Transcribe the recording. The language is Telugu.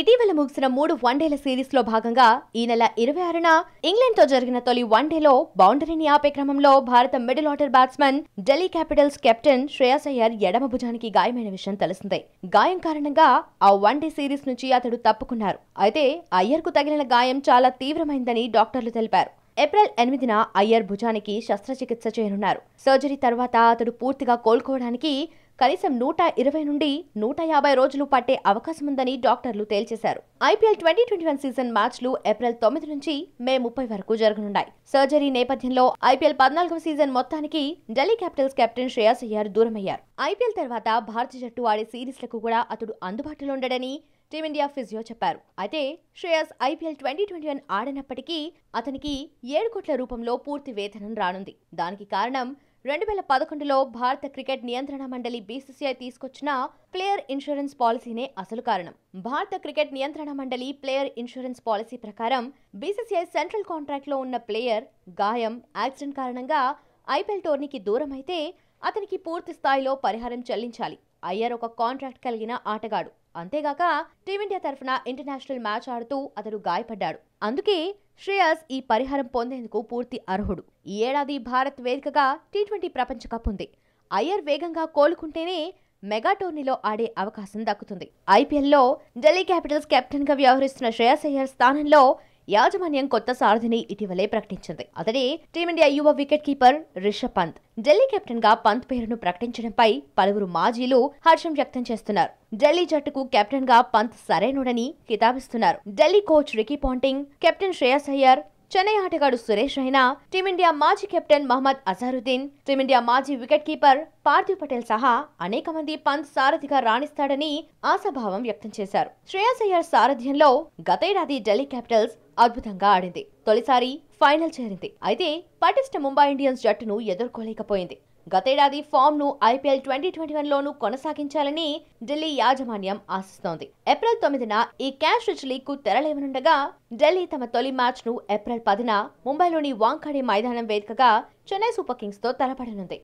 ఇటీవల ముగిసిన మూడు వన్డేల సిరీస్లో భాగంగా ఈ నెల ఇరవై ఆరున ఇంగ్లాండ్తో జరిగిన తొలి వన్డేలో బౌండరీని ఆపే క్రమంలో భారత middle order batsmen Delhi capitals captain Shreyas Iyer ఎడమ భుజానికి గాయమైన విషయం తెలిసిందే గాయం కారణంగా ఆ వన్డే సిరీస్ నుంచి అతడు తప్పుకున్నారు అయితే అయ్యర్కు తగిలిన గాయం చాలా తీవ్రమైందని డాక్టర్లు తెలిపారు ఏప్రిల్ ఎనిమిదిన అయ్యర్ భుజానికి శస్త్రచికిత్స చేయనున్నారు సర్జరీ తర్వాత అతడు పూర్తిగా కోలుకోవడానికి కనీసం నూట ఇరవై నుండి నూట యాభై రోజులు పట్టే అవకాశం ఉందని డాక్టర్లు తేల్చేశారు IPL twenty twenty one season మ్యాచ్లు ఏప్రిల్ తొమ్మిది నుంచి మే ముప్పై వరకు జరగనున్నాయి సర్జరీ నేపథ్యంలో ఐపీఎల్ పద్నాలుగవ సీజన్ మొత్తానికి ఢిల్లీ క్యాపిటల్స్ కెప్టెన్ శ్రేయాస్ అయ్యారు దూరమయ్యారు ఐపీఎల్ తర్వాత భారత జట్టు ఆడే సిరీస్లకు కూడా అతడు అందుబాటులో ఉండడని టీమిండియా ఫిజియో చెప్పారు అయితే Shreyas IPL twenty twenty one ఆడినప్పటికీ అతనికి ఏడు కోట్ల రూపంలో పూర్తి వేతనం రానుంది దానికి కారణం రెండు వేల పదకొండులో భారత క్రికెట్ నియంత్రణ మండలి బీసీసీఐ తీసుకొచ్చిన ప్లేయర్ ఇన్సూరెన్స్ పాలసీనే అసలు కారణం భారత క్రికెట్ నియంత్రణ మండలి ప్లేయర్ ఇన్సూరెన్స్ పాలసీ ప్రకారం బీసీసీఐ సెంట్రల్ కాంట్రాక్ట్లో ఉన్న ప్లేయర్ గాయం యాక్సిడెంట్ కారణంగా ఐపీఎల్ టోర్నీకి దూరమైతే అతనికి పూర్తి స్థాయిలో పరిహారం చెల్లించాలి అయ్యర్ ఒక కాంట్రాక్ట్ కలిగిన ఆటగాడు అంతేగాక టీమిండియా తరఫున ఇంటర్నేషనల్ మ్యాచ్ ఆడుతూ అతడు గాయపడ్డాడు అందుకే శ్రేయస్ ఈ పరిహారం పొందేందుకు పూర్తి అర్హుడు ఈ ఏడాది భారత్ వేదికగా టీ ట్వంటీ ప్రపంచ కప్ ఉంది అయ్యర్ వేగంగా కోలుకుంటేనే మెగా టోర్నీలో ఆడే అవకాశం దక్కుతుంది ఐపీఎల్లో ఢిల్లీ క్యాపిటల్స్ కెప్టెన్గా వ్యవహరిస్తున్న శ్రేయస్ అయ్యర్ స్థానంలో యాజమాన్యం కొత్త సారథిని ఇటీవలే ప్రకటించింది అతడే టీమిండియా యువ wicket keeper Rishabh Pant Delhi captain గా పంత్ పేరును ప్రకటించడంపై పలువురు మాజీలు హర్షం వ్యక్తం చేస్తున్నారు ఢిల్లీ జట్టుకు కెప్టెన్ గా పంత్ సరైనడని కితాబిస్తున్నారు Delhi coach Ricky Ponting captain Shreyas Iyer Chennai ఆటగాడు సురేష్ రైనా టీమిండియా మాజీ కెప్టెన్ మహమ్మద్ అజారుద్దీన్ టీమిండియా మాజీ వికెట్ కీపర్ పార్థివ్ పటేల్ సహా అనేక మంది పంత్ సారథిగా రాణిస్తాడని ఆశాభావం వ్యక్తం చేశారు శ్రేయాస్ అయ్యర్ సారథ్యంలో గతేడాది ఢిల్లీ క్యాపిటల్స్ అద్భుతంగా ఆడింది తొలిసారి ఫైనల్ చేరింది అయితే పటిష్ట ముంబై ఇండియన్స్ జట్టును ఎదుర్కోలేకపోయింది గతేడాది ఫామ్ను ఐపీఎల్ ట్వంటీ ట్వంటీ వన్లోనూ కొనసాగించాలని ఢిల్లీ యాజమాన్యం ఆశిస్తోంది ఏప్రిల్ తొమ్మిదిన ఈ క్యాష్ రిచ్ లీగ్కు తెరలేవనుండగా ఢిల్లీ తమ తొలి మ్యాచ్ను ఏప్రిల్ పదిన ముంబైలోని వాంఖడే మైదానం వేదికగా చెన్నై సూపర్ కింగ్స్తో తలపడనుంది